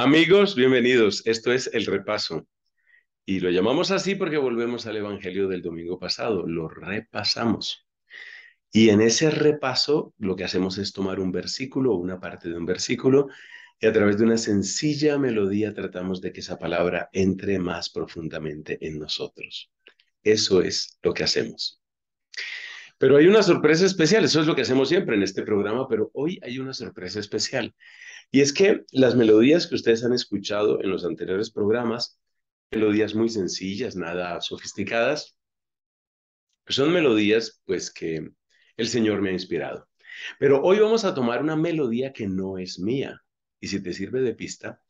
Amigos, bienvenidos. Esto es el repaso. Y lo llamamos así porque volvemos al Evangelio del domingo pasado. Lo repasamos. Y en ese repaso lo que hacemos es tomar un versículo o una parte de un versículo y a través de una sencilla melodía tratamos de que esa palabra entre más profundamente en nosotros. Eso es lo que hacemos. Pero hay una sorpresa especial, eso es lo que hacemos siempre en este programa, pero hoy hay una sorpresa especial. Y es que las melodías que ustedes han escuchado en los anteriores programas, melodías muy sencillas, nada sofisticadas, son melodías pues que el Señor me ha inspirado. Pero hoy vamos a tomar una melodía que no es mía. Y si te sirve de pista,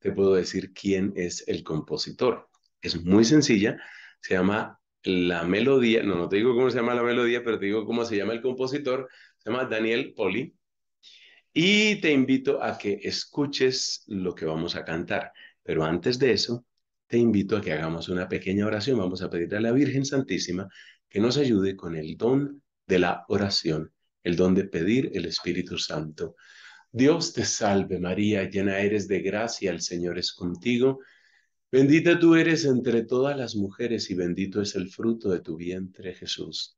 te puedo decir quién es el compositor. Es muy sencilla, se llama la melodía, no, no te digo cómo se llama la melodía, pero te digo cómo se llama el compositor, se llama Daniel Poli, y te invito a que escuches lo que vamos a cantar. Pero antes de eso, te invito a que hagamos una pequeña oración. Vamos a pedirle a la Virgen Santísima que nos ayude con el don de la oración, el don de pedir el Espíritu Santo. Dios te salve María, llena eres de gracia, el Señor es contigo. Bendita tú eres entre todas las mujeres y bendito es el fruto de tu vientre Jesús.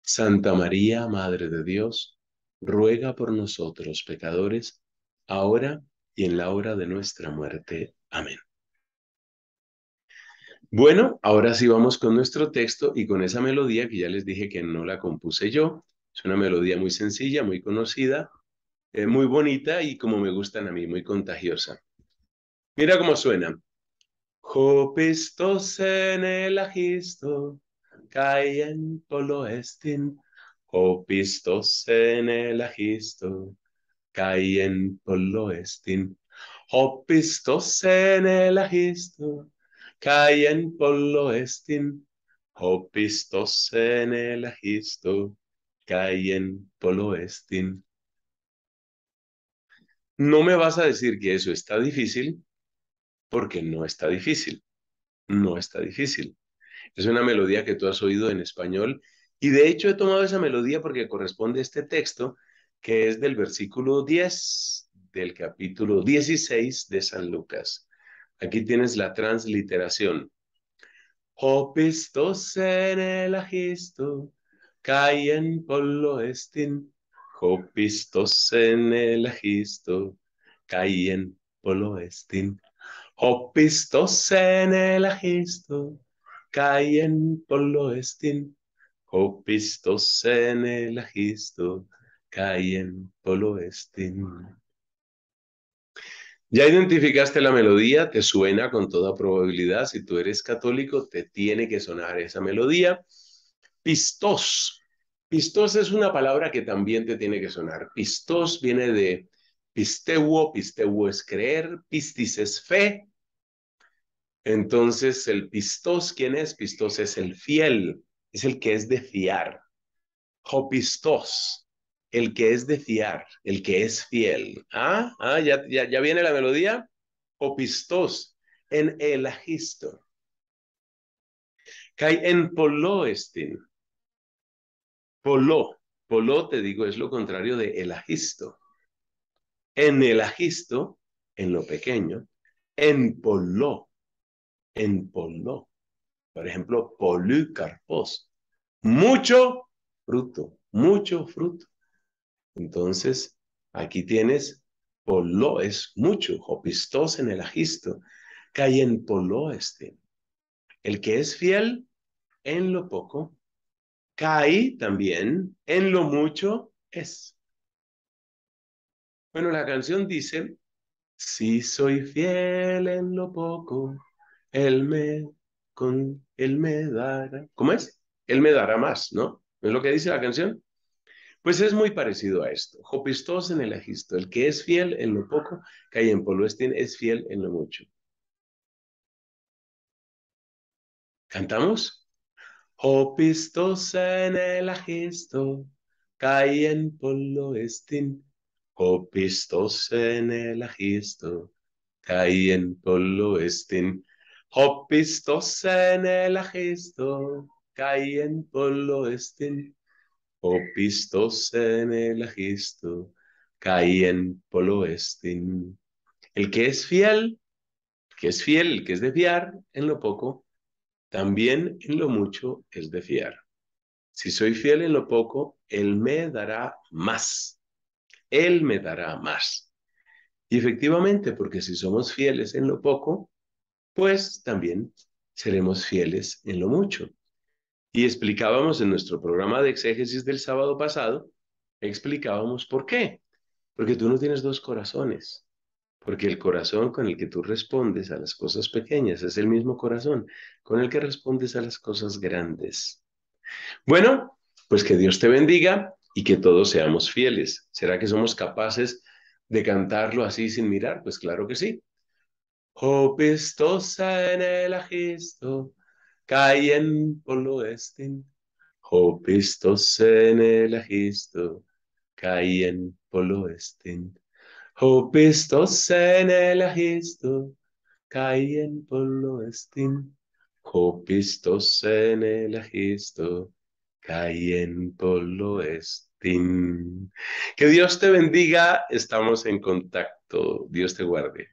Santa María, Madre de Dios, ruega por nosotros pecadores, ahora y en la hora de nuestra muerte. Amén. Bueno, ahora sí vamos con nuestro texto y con esa melodía que ya les dije que no la compuse yo. Es una melodía muy sencilla, muy conocida, eh, muy bonita y como me gustan a mí, muy contagiosa. Mira cómo suena. Jopistos en el agisto, caen polo estin Hopistos en el agisto, cayen en poloestin. Hopistos en el agisto, cayen pollo poloestin. Hopistos en el agisto, cayen en poloestin. No me vas a decir que eso está difícil, porque no está difícil. No está difícil. Es una melodía que tú has oído en español y de hecho he tomado esa melodía porque corresponde a este texto que es del versículo 10 del capítulo 16 de San Lucas. Aquí tienes la transliteración. Hopistos en el agisto, caen por lo estin. Hopistos en el agisto, caen por lo estin. Hopistos en el agisto, caen por lo estin pistos en el agisto, caen polo estin. Ya identificaste la melodía, te suena con toda probabilidad. Si tú eres católico, te tiene que sonar esa melodía. Pistos. Pistos es una palabra que también te tiene que sonar. Pistos viene de pisteuo, pisteuo es creer, pistis es fe. Entonces, el pistos, ¿quién es? Pistos es el fiel es el que es de fiar. Jopistos, el que es de fiar, el que es fiel. Ah, ah ya, viene la melodía. Jopistos, en el agisto. Kai en polo estin. Polo, polo te digo, es lo contrario de el agisto. En el agisto, en lo pequeño, en poló. en poló. Por ejemplo, polucarpos, Mucho fruto, mucho fruto. Entonces, aquí tienes polo es mucho, jopistos en el agisto, en polo este. El que es fiel en lo poco, cae también en lo mucho es. Bueno, la canción dice, si soy fiel en lo poco, él me con Él me dará. ¿Cómo es? Él me dará más, ¿no? ¿Es lo que dice la canción? Pues es muy parecido a esto. Hopistos en el agisto. El que es fiel en lo poco, cae en estín, es fiel en lo mucho. ¿Cantamos? Jopistos en el agisto, cae en estín, Jopistos en el agisto, cae en estín. Hopistos en el agisto, caen en estin. Hopistos en el agisto, caí en este. El que es fiel, que es fiel, que es de fiar en lo poco, también en lo mucho es de fiar. Si soy fiel en lo poco, Él me dará más. Él me dará más. Y efectivamente, porque si somos fieles en lo poco, pues también seremos fieles en lo mucho. Y explicábamos en nuestro programa de exégesis del sábado pasado, explicábamos por qué. Porque tú no tienes dos corazones, porque el corazón con el que tú respondes a las cosas pequeñas es el mismo corazón con el que respondes a las cosas grandes. Bueno, pues que Dios te bendiga y que todos seamos fieles. ¿Será que somos capaces de cantarlo así sin mirar? Pues claro que sí. Hopistos en el agisto, caen por lo estin. Hopistos en el agisto, caen por lo estin. Hopistos en el agisto, caen por lo estin. Hopistos en el agisto, caen por lo estin. Que Dios te bendiga, estamos en contacto. Dios te guarde.